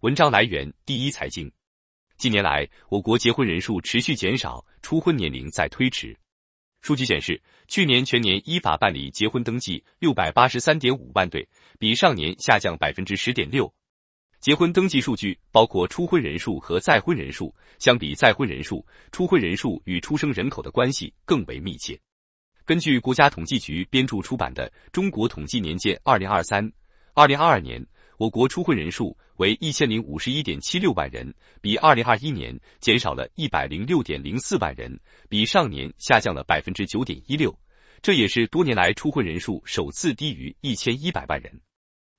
文章来源第一财经。近年来，我国结婚人数持续减少，初婚年龄在推迟。数据显示，去年全年依法办理结婚登记六百八十三点五万对，比上年下降百分之十点六。结婚登记数据包括初婚人数和再婚人数，相比再婚人数，初婚人数与出生人口的关系更为密切。根据国家统计局编著出版的《中国统计年鉴二零二三》，二零二二年我国初婚人数。为一千零五十一点七六万人，比二零二一年减少了一百零六点零四万人，比上年下降了百分之九点一六，这也是多年来出婚人数首次低于一千一百万人。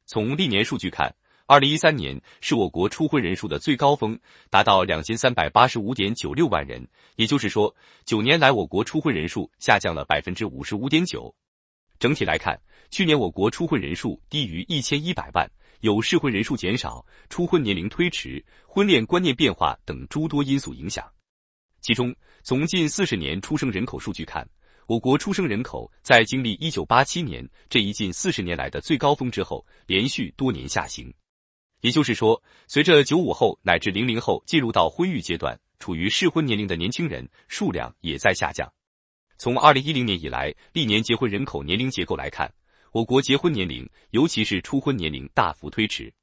从历年数据看，二零一三年是我国出婚人数的最高峰，达到两千三百八十五点九六万人，也就是说，九年来我国出婚人数下降了百分之五十五点九。整体来看，去年我国初婚人数低于一千一百万，有适婚人数减少、初婚年龄推迟、婚恋观念变化等诸多因素影响。其中，从近四十年出生人口数据看，我国出生人口在经历一九八七年这一近四十年来的最高峰之后，连续多年下行。也就是说，随着九五后乃至零零后进入到婚育阶段，处于适婚年龄的年轻人数量也在下降。从二零一零年以来，历年结婚人口年龄结构来看，我国结婚年龄，尤其是初婚年龄大幅推迟。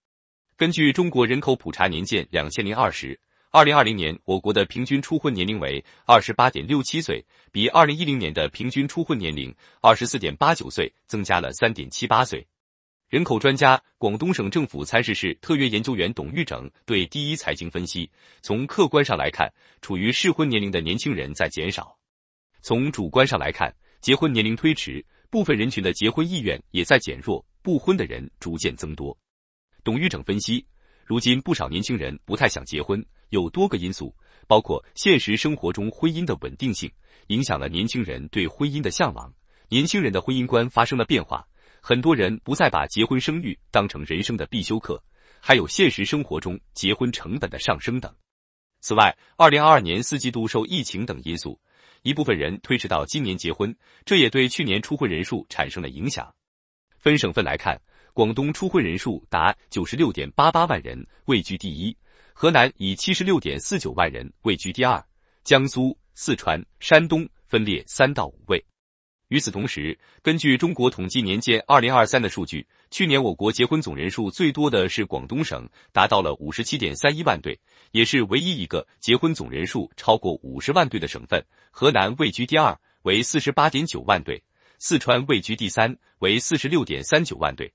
根据中国人口普查年鉴两千零二十、二零二零年，我国的平均初婚年龄为二十八点六七岁，比二零一零年的平均初婚年龄二十四点八九岁增加了三点七八岁。人口专家、广东省政府参事室特约研究员董玉整对第一财经分析：从客观上来看，处于适婚年龄的年轻人在减少。从主观上来看，结婚年龄推迟，部分人群的结婚意愿也在减弱，不婚的人逐渐增多。董玉整分析，如今不少年轻人不太想结婚，有多个因素，包括现实生活中婚姻的稳定性影响了年轻人对婚姻的向往，年轻人的婚姻观发生了变化，很多人不再把结婚生育当成人生的必修课，还有现实生活中结婚成本的上升等。此外，二零二二年四季度受疫情等因素。一部分人推迟到今年结婚，这也对去年初婚人数产生了影响。分省份来看，广东初婚人数达九十六点八八万人，位居第一；河南以七十六点四九万人位居第二；江苏、四川、山东分列三到五位。与此同时，根据中国统计年鉴二零二三的数据，去年我国结婚总人数最多的是广东省，达到了五十七点三一万对，也是唯一一个结婚总人数超过五十万对的省份。河南位居第二，为四十八点九万对；四川位居第三，为四十六点三九万对。